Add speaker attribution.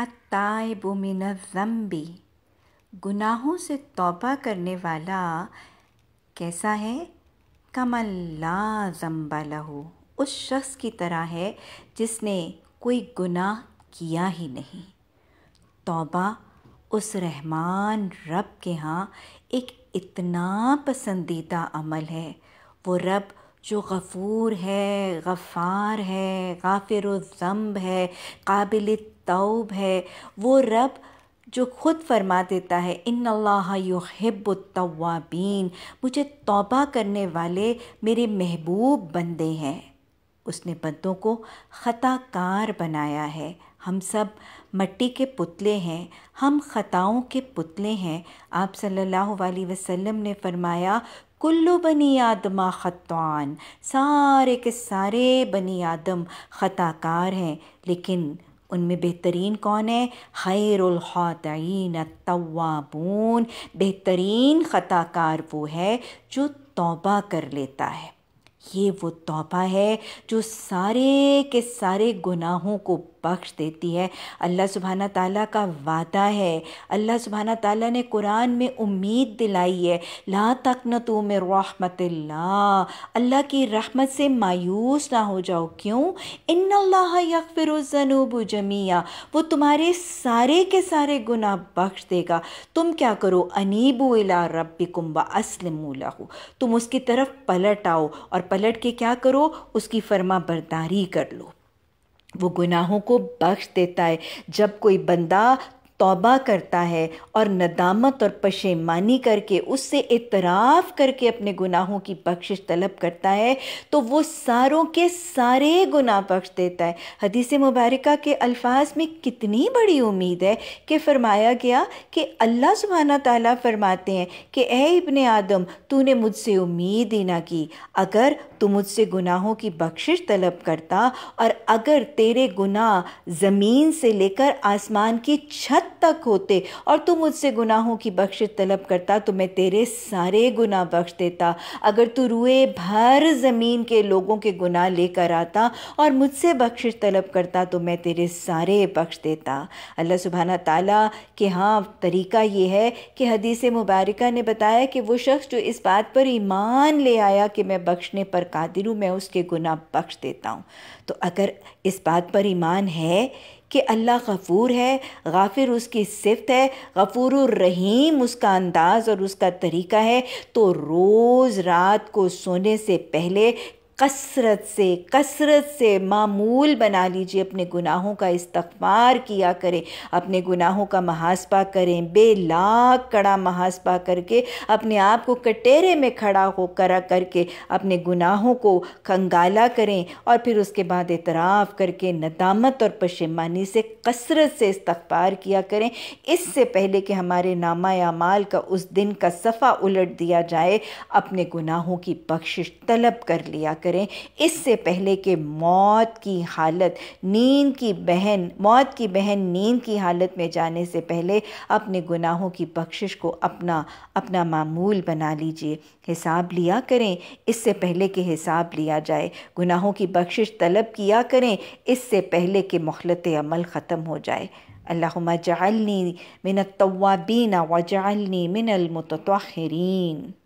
Speaker 1: अतायबु ज़म्बी गुनाहों से तौबा करने वाला कैसा है कमल्ला ज़म्बा लहू उस शख्स की तरह है जिसने कोई गुनाह किया ही नहीं तौबा उस रहमान रब के यहाँ एक इतना पसंदीदा अमल है वो रब जो गफ़ूर है गफ़ार है गाफिर ज़म्ब है काबिल तौब है वो रब जो ख़ुद फरमा देता है इन अल्लाह मुझे तौबा करने वाले मेरे महबूब बंदे हैं उसने बंदों को ख़ताकार बनाया है हम सब मट्टी के पुतले हैं हम ख़ताओं के पुतले हैं आप सल्लल्लाहु अलैहि वसल्लम ने फरमाया कुल्लु बनी आदमा ख़तान सारे के सारे बनी आदम ख़ताकार हैं लेकिन उनमें बेहतरीन कौन है खैरखातन तवाबून बेहतरीन ख़ताकार वो है जो तौबा कर लेता है ये वो तोहफा है जो सारे के सारे गुनाहों को बख्श देती है अल्लाह सुबहाना ताला का वादा है अल्लाह सुबहाना ताला ने कुरान में उम्मीद दिलाई है ला तक न तुम रहमत अल्लाह की रहमत से मायूस ना हो जाओ क्यों इन अल्लाह जनूब जमिया वो तुम्हारे सारे के सारे गुनाह बख्श देगा तुम क्या करो अनीबू रब रब्बिकुम व असलमू तुम उसकी तरफ पलट आओ और पलट के क्या करो उसकी फर्मा बरदारी कर लो वो गुनाहों को बख्श देता है जब कोई बंदा तौबा करता है और नदामत और पशेमानी करके उससे इतराफ़ करके अपने गुनाहों की बख्शिश तलब करता है तो वो सारों के सारे गुनाह बख्श देता है हदीस मुबारक के अल्फाज में कितनी बड़ी उम्मीद है कि फरमाया गया कि अल्लाह सुबहाना ताला फरमाते हैं कि ए इब्ने आदम तूने मुझसे उम्मीद ही ना की अगर तू मुझसे गुनाहों की बख्शिश तलब करता और अगर तेरे गुनाह ज़मीन से लेकर आसमान की छत तक होते और तू मुझसे गुनाहों की बख्शिश तलब करता तो मैं तेरे सारे गुनाह बख्श देता अगर तू रुए भर ज़मीन के लोगों के गुनाह लेकर आता और मुझसे बख्शिश तलब करता तो मैं तेरे सारे बख्श देता अल्लाह सुबहाना ताला के हाँ तरीका ये है कि हदीस मुबारका ने बताया कि वो शख्स जो इस बात पर ईमान ले आया कि मैं बख्शने पर कादिर हूँ मैं उसके गुना बख्श देता हूँ तो अगर इस बात पर ईमान है कि अल्लाह गफ़ूर है गाफिर उसकी सिफत है गफ़ूर रहीम उसका अंदाज़ और उसका तरीका है तो रोज़ रात को सोने से पहले कसरत से कसरत से मामूल बना लीजिए अपने गुनाहों का इस्तफार किया करें अपने गुनाहों का महासपा करें बेलाक कड़ा महासपा करके अपने आप को कटेरे में खड़ा हो करा करके अपने गुनाहों को कंगाला करें और फिर उसके बाद एतराफ़ करके नदामत और पशेमानी से कसरत से इस्तफार किया करें इससे पहले कि हमारे नामा अमाल का उस दिन का सफ़ा उलट दिया जाए अपने गुनाहों की बख्शिश तलब कर लिया करें करें इससे पहले कि मौत की हालत नींद की बहन मौत की बहन नींद की हालत में जाने से पहले अपने गुनाहों की बख्शिश को अपना अपना मामूल बना लीजिए हिसाब लिया करें इससे पहले कि हिसाब लिया जाए गुनाहों की बख्शिश तलब किया करें इससे पहले कि मोहलत अमल ख़त्म हो जाए अल्लाहुम्मा जालनी मिन तवाबीन व जअलनी मिनल